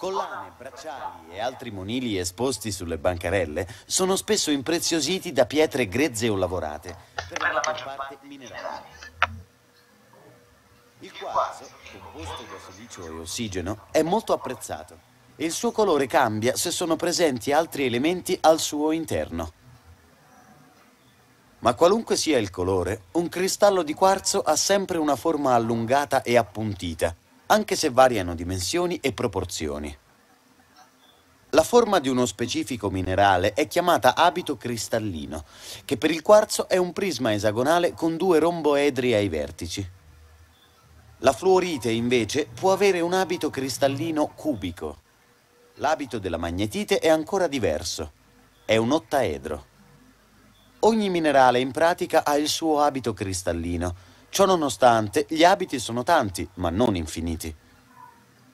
Collane, bracciali e altri monili esposti sulle bancarelle sono spesso impreziositi da pietre grezze o lavorate, per la maggior parte minerali. Il quarzo, composto da silicio e ossigeno, è molto apprezzato e il suo colore cambia se sono presenti altri elementi al suo interno. Ma qualunque sia il colore, un cristallo di quarzo ha sempre una forma allungata e appuntita, anche se variano dimensioni e proporzioni. La forma di uno specifico minerale è chiamata abito cristallino, che per il quarzo è un prisma esagonale con due romboedri ai vertici. La fluorite invece può avere un abito cristallino cubico. L'abito della magnetite è ancora diverso, è un ottaedro. Ogni minerale in pratica ha il suo abito cristallino, Ciononostante, gli abiti sono tanti, ma non infiniti.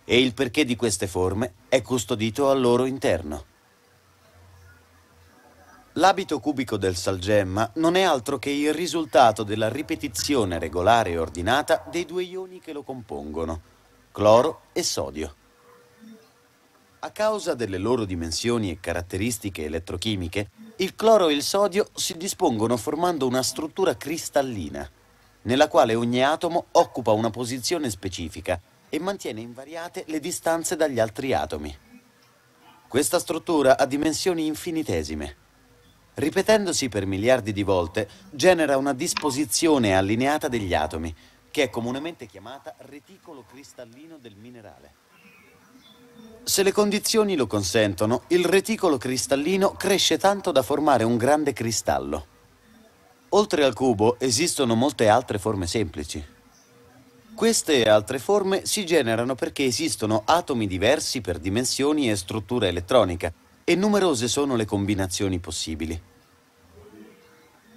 E il perché di queste forme è custodito al loro interno. L'abito cubico del salgemma non è altro che il risultato della ripetizione regolare e ordinata dei due ioni che lo compongono, cloro e sodio. A causa delle loro dimensioni e caratteristiche elettrochimiche, il cloro e il sodio si dispongono formando una struttura cristallina, nella quale ogni atomo occupa una posizione specifica e mantiene invariate le distanze dagli altri atomi. Questa struttura ha dimensioni infinitesime. Ripetendosi per miliardi di volte, genera una disposizione allineata degli atomi, che è comunemente chiamata reticolo cristallino del minerale. Se le condizioni lo consentono, il reticolo cristallino cresce tanto da formare un grande cristallo. Oltre al cubo esistono molte altre forme semplici. Queste altre forme si generano perché esistono atomi diversi per dimensioni e struttura elettronica e numerose sono le combinazioni possibili.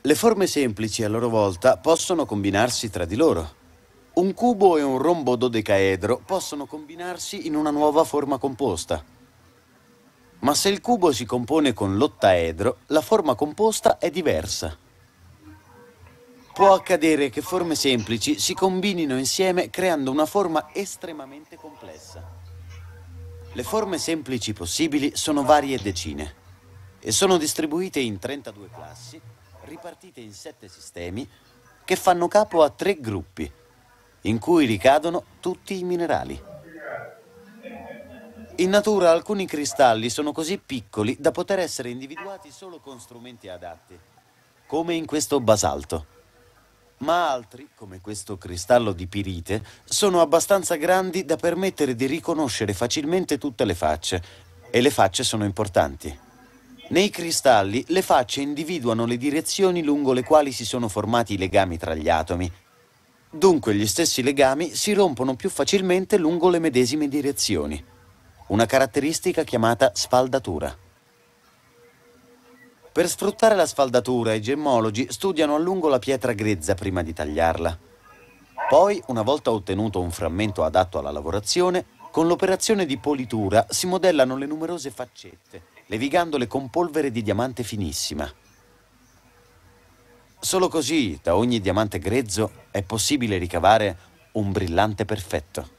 Le forme semplici a loro volta possono combinarsi tra di loro. Un cubo e un rombo dodecaedro possono combinarsi in una nuova forma composta. Ma se il cubo si compone con l'ottaedro, la forma composta è diversa può accadere che forme semplici si combinino insieme creando una forma estremamente complessa. Le forme semplici possibili sono varie decine e sono distribuite in 32 classi, ripartite in 7 sistemi, che fanno capo a tre gruppi, in cui ricadono tutti i minerali. In natura alcuni cristalli sono così piccoli da poter essere individuati solo con strumenti adatti, come in questo basalto ma altri, come questo cristallo di pirite, sono abbastanza grandi da permettere di riconoscere facilmente tutte le facce, e le facce sono importanti. Nei cristalli le facce individuano le direzioni lungo le quali si sono formati i legami tra gli atomi. Dunque gli stessi legami si rompono più facilmente lungo le medesime direzioni, una caratteristica chiamata sfaldatura. Per sfruttare la sfaldatura i gemmologi studiano a lungo la pietra grezza prima di tagliarla. Poi, una volta ottenuto un frammento adatto alla lavorazione, con l'operazione di politura si modellano le numerose faccette, levigandole con polvere di diamante finissima. Solo così, da ogni diamante grezzo, è possibile ricavare un brillante perfetto.